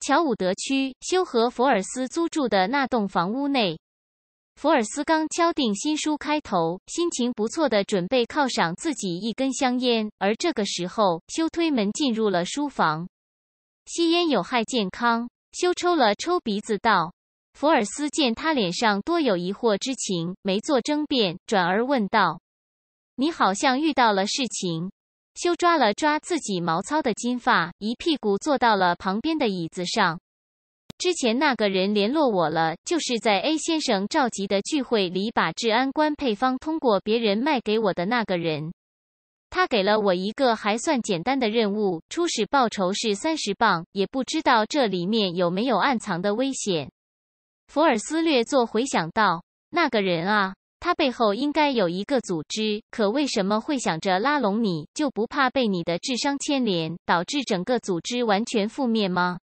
乔伍德区休和福尔斯租住的那栋房屋内，福尔斯刚敲定新书开头，心情不错的准备犒赏自己一根香烟，而这个时候，修推门进入了书房。吸烟有害健康，修抽了抽鼻子道。福尔斯见他脸上多有疑惑之情，没做争辩，转而问道：“你好像遇到了事情。”修抓了抓自己毛糙的金发，一屁股坐到了旁边的椅子上。之前那个人联络我了，就是在 A 先生召集的聚会里把治安官配方通过别人卖给我的那个人。他给了我一个还算简单的任务，初始报酬是三十磅，也不知道这里面有没有暗藏的危险。福尔斯略作回想到，那个人啊。他背后应该有一个组织，可为什么会想着拉拢你？就不怕被你的智商牵连，导致整个组织完全覆灭吗？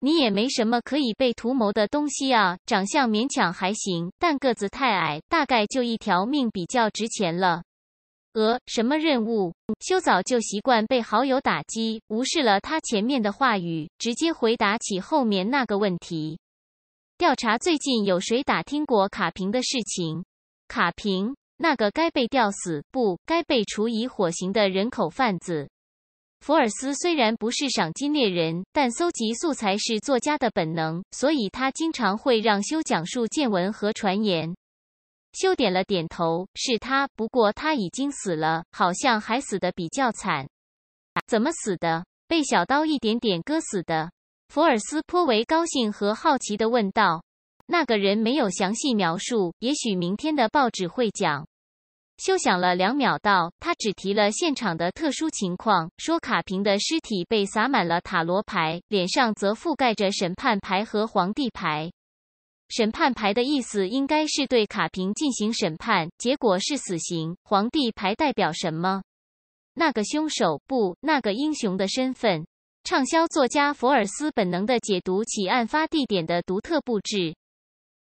你也没什么可以被图谋的东西啊！长相勉强还行，但个子太矮，大概就一条命比较值钱了。呃，什么任务？修早就习惯被好友打击，无视了他前面的话语，直接回答起后面那个问题：调查最近有谁打听过卡平的事情？卡平，那个该被吊死、不该被处以火刑的人口贩子。福尔斯虽然不是赏金猎人，但搜集素材是作家的本能，所以他经常会让修讲述见闻和传言。修点了点头，是他。不过他已经死了，好像还死的比较惨。怎么死的？被小刀一点点割死的。福尔斯颇为高兴和好奇地问道。那个人没有详细描述，也许明天的报纸会讲。休想了两秒，到他只提了现场的特殊情况，说卡平的尸体被撒满了塔罗牌，脸上则覆盖着审判牌和皇帝牌。审判牌的意思应该是对卡平进行审判，结果是死刑。皇帝牌代表什么？那个凶手不，那个英雄的身份。畅销作家福尔斯本能的解读起案发地点的独特布置。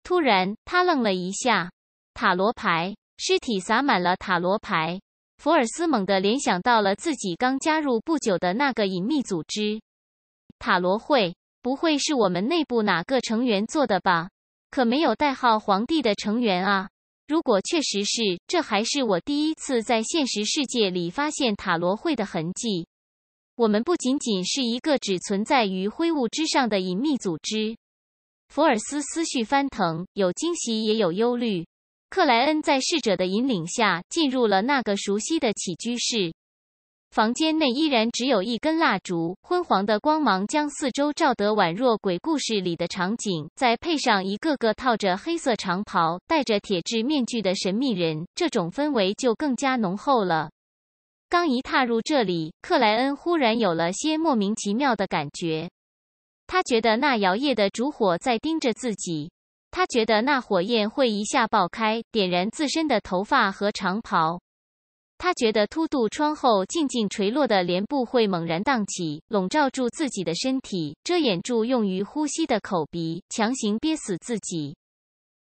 突然，他愣了一下。塔罗牌，尸体洒满了塔罗牌。福尔斯猛地联想到了自己刚加入不久的那个隐秘组织——塔罗会。不会是我们内部哪个成员做的吧？可没有代号“皇帝”的成员啊。如果确实是，这还是我第一次在现实世界里发现塔罗会的痕迹。我们不仅仅是一个只存在于灰雾之上的隐秘组织。福尔斯思绪翻腾，有惊喜也有忧虑。克莱恩在逝者的引领下进入了那个熟悉的起居室，房间内依然只有一根蜡烛，昏黄的光芒将四周照得宛若鬼故事里的场景。再配上一个个套着黑色长袍、戴着铁质面具的神秘人，这种氛围就更加浓厚了。刚一踏入这里，克莱恩忽然有了些莫名其妙的感觉。他觉得那摇曳的烛火在盯着自己，他觉得那火焰会一下爆开，点燃自身的头发和长袍。他觉得凸肚窗后静静垂落的帘布会猛然荡起，笼罩住自己的身体，遮掩住用于呼吸的口鼻，强行憋死自己。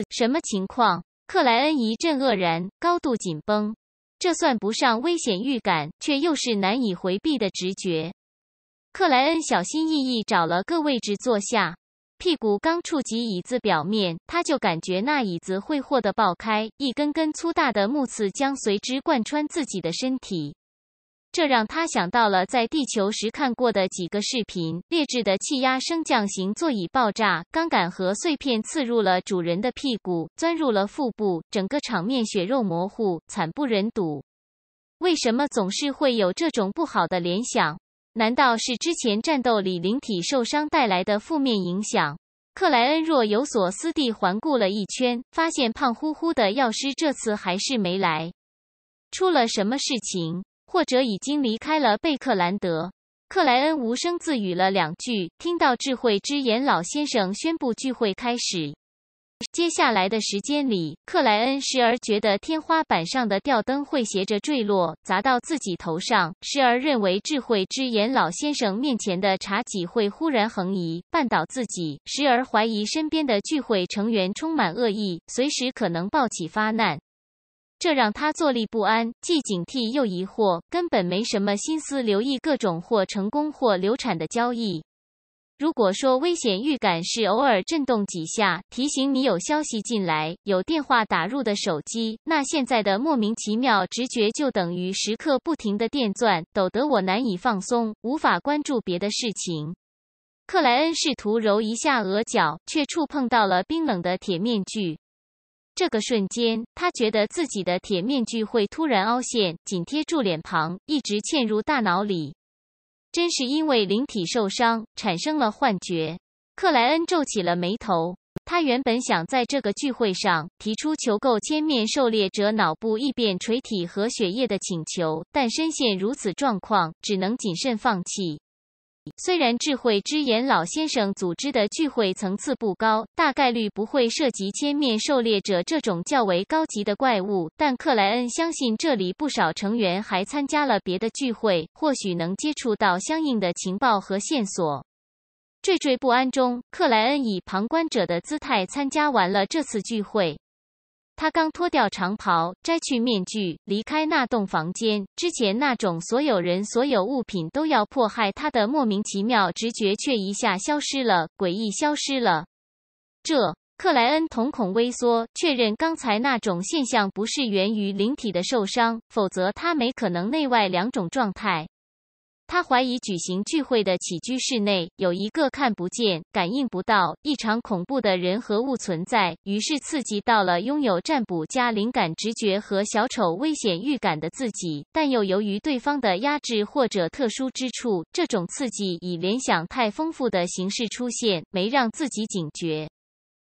什么情况？克莱恩一阵愕然，高度紧绷。这算不上危险预感，却又是难以回避的直觉。克莱恩小心翼翼找了个位置坐下，屁股刚触及椅子表面，他就感觉那椅子会霍得爆开，一根根粗大的木刺将随之贯穿自己的身体。这让他想到了在地球时看过的几个视频：劣质的气压升降型座椅爆炸，钢杆和碎片刺入了主人的屁股，钻入了腹部，整个场面血肉模糊，惨不忍睹。为什么总是会有这种不好的联想？难道是之前战斗里灵体受伤带来的负面影响？克莱恩若有所思地环顾了一圈，发现胖乎乎的药师这次还是没来，出了什么事情？或者已经离开了贝克兰德？克莱恩无声自语了两句。听到智慧之眼老先生宣布聚会开始。接下来的时间里，克莱恩时而觉得天花板上的吊灯会斜着坠落砸到自己头上，时而认为智慧之眼老先生面前的茶几会忽然横移绊倒自己，时而怀疑身边的聚会成员充满恶意，随时可能暴起发难。这让他坐立不安，既警惕又疑惑，根本没什么心思留意各种或成功或流产的交易。如果说危险预感是偶尔震动几下提醒你有消息进来、有电话打入的手机，那现在的莫名其妙直觉就等于时刻不停的电钻，抖得我难以放松，无法关注别的事情。克莱恩试图揉一下额角，却触碰到了冰冷的铁面具。这个瞬间，他觉得自己的铁面具会突然凹陷，紧贴住脸庞，一直嵌入大脑里。真是因为灵体受伤产生了幻觉。克莱恩皱起了眉头。他原本想在这个聚会上提出求购千面狩猎者脑部异变垂体和血液的请求，但深陷如此状况，只能谨慎放弃。虽然智慧之眼老先生组织的聚会层次不高，大概率不会涉及千面狩猎者这种较为高级的怪物，但克莱恩相信这里不少成员还参加了别的聚会，或许能接触到相应的情报和线索。惴惴不安中，克莱恩以旁观者的姿态参加完了这次聚会。他刚脱掉长袍，摘去面具，离开那栋房间之前，那种所有人、所有物品都要迫害他的莫名其妙直觉，却一下消失了，诡异消失了。这克莱恩瞳孔微缩，确认刚才那种现象不是源于灵体的受伤，否则他没可能内外两种状态。他怀疑举行聚会的起居室内有一个看不见、感应不到、异常恐怖的人和物存在，于是刺激到了拥有占卜加灵感直觉和小丑危险预感的自己。但又由于对方的压制或者特殊之处，这种刺激以联想太丰富的形式出现，没让自己警觉。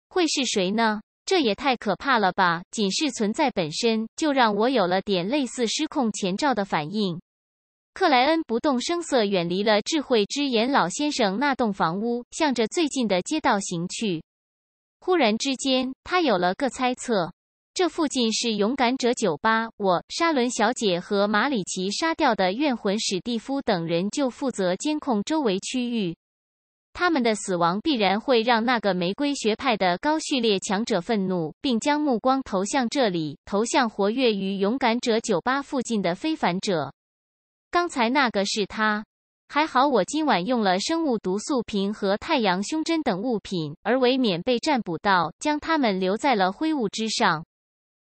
会是谁呢？这也太可怕了吧！仅是存在本身就让我有了点类似失控前兆的反应。克莱恩不动声色，远离了智慧之眼老先生那栋房屋，向着最近的街道行去。忽然之间，他有了个猜测：这附近是勇敢者酒吧，我、沙伦小姐和马里奇杀掉的怨魂史蒂夫等人就负责监控周围区域。他们的死亡必然会让那个玫瑰学派的高序列强者愤怒，并将目光投向这里，投向活跃于勇敢者酒吧附近的非凡者。刚才那个是他，还好我今晚用了生物毒素瓶和太阳胸针等物品，而为免被占卜到，将他们留在了灰雾之上，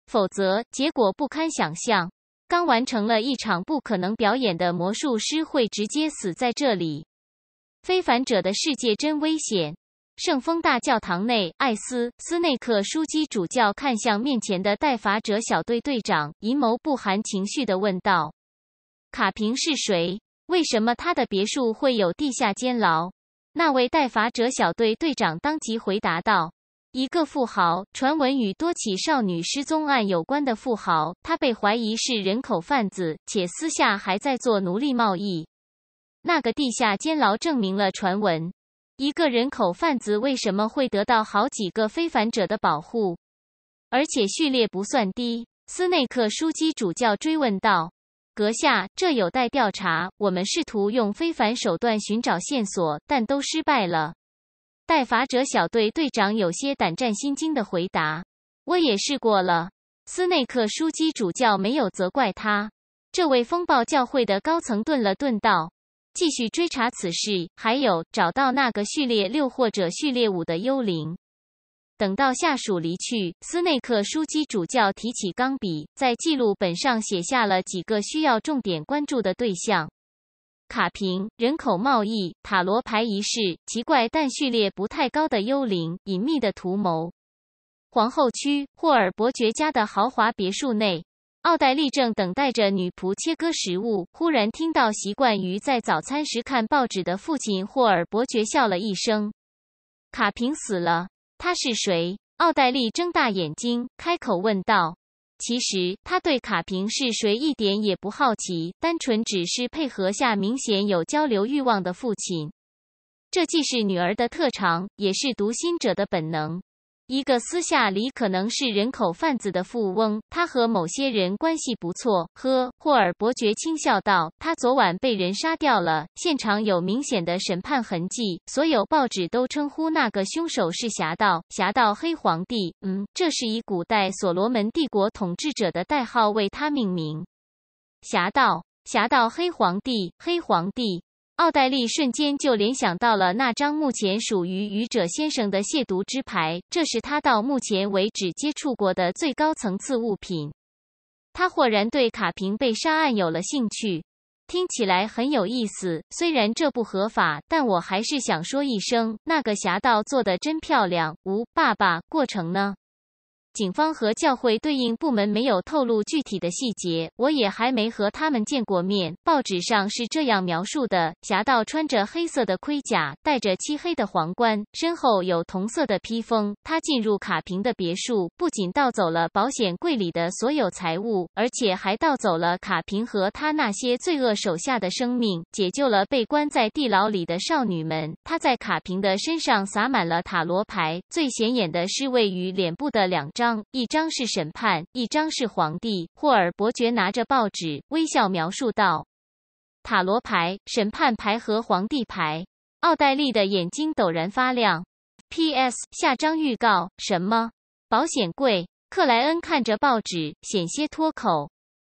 否则结果不堪想象。刚完成了一场不可能表演的魔术师会直接死在这里。非凡者的世界真危险。圣风大教堂内，艾斯斯内克枢机主教看向面前的代罚者小队队长，阴谋不含情绪的问道。卡平是谁？为什么他的别墅会有地下监牢？那位代罚者小队队长当即回答道：“一个富豪，传闻与多起少女失踪案有关的富豪，他被怀疑是人口贩子，且私下还在做奴隶贸易。那个地下监牢证明了传闻。一个人口贩子为什么会得到好几个非凡者的保护？而且序列不算低。”斯内克枢机主教追问道。阁下，这有待调查。我们试图用非凡手段寻找线索，但都失败了。代罚者小队队长有些胆战心惊的回答：“我也试过了。”斯内克枢机主教没有责怪他。这位风暴教会的高层顿了顿，道：“继续追查此事，还有找到那个序列六或者序列五的幽灵。”等到下属离去，斯内克枢机主教提起钢笔，在记录本上写下了几个需要重点关注的对象：卡平、人口贸易、塔罗牌仪式、奇怪但序列不太高的幽灵、隐秘的图谋。皇后区霍尔伯爵家的豪华别墅内，奥黛丽正等待着女仆切割食物，忽然听到习惯于在早餐时看报纸的父亲霍尔伯爵笑了一声：“卡平死了。”他是谁？奥黛丽睁大眼睛，开口问道。其实他对卡平是谁一点也不好奇，单纯只是配合下明显有交流欲望的父亲。这既是女儿的特长，也是读心者的本能。一个私下里可能是人口贩子的富翁，他和某些人关系不错。呵，霍尔伯爵轻笑道：“他昨晚被人杀掉了，现场有明显的审判痕迹。所有报纸都称呼那个凶手是侠盗，侠盗黑皇帝。嗯，这是以古代所罗门帝国统治者的代号为他命名。侠盗，侠盗黑皇帝，黑皇帝。”奥黛丽瞬间就联想到了那张目前属于愚者先生的亵渎之牌，这是他到目前为止接触过的最高层次物品。他豁然对卡平被杀案有了兴趣，听起来很有意思。虽然这不合法，但我还是想说一声，那个侠盗做的真漂亮。吴爸爸，过程呢？警方和教会对应部门没有透露具体的细节，我也还没和他们见过面。报纸上是这样描述的：侠盗穿着黑色的盔甲，戴着漆黑的皇冠，身后有同色的披风。他进入卡平的别墅，不仅盗走了保险柜里的所有财物，而且还盗走了卡平和他那些罪恶手下的生命，解救了被关在地牢里的少女们。他在卡平的身上洒满了塔罗牌，最显眼的是位于脸部的两张。一张是审判，一张是皇帝。霍尔伯爵拿着报纸，微笑描述道：“塔罗牌，审判牌和皇帝牌。”奥黛丽的眼睛陡然发亮。P.S. 下张预告什么？保险柜？克莱恩看着报纸，险些脱口。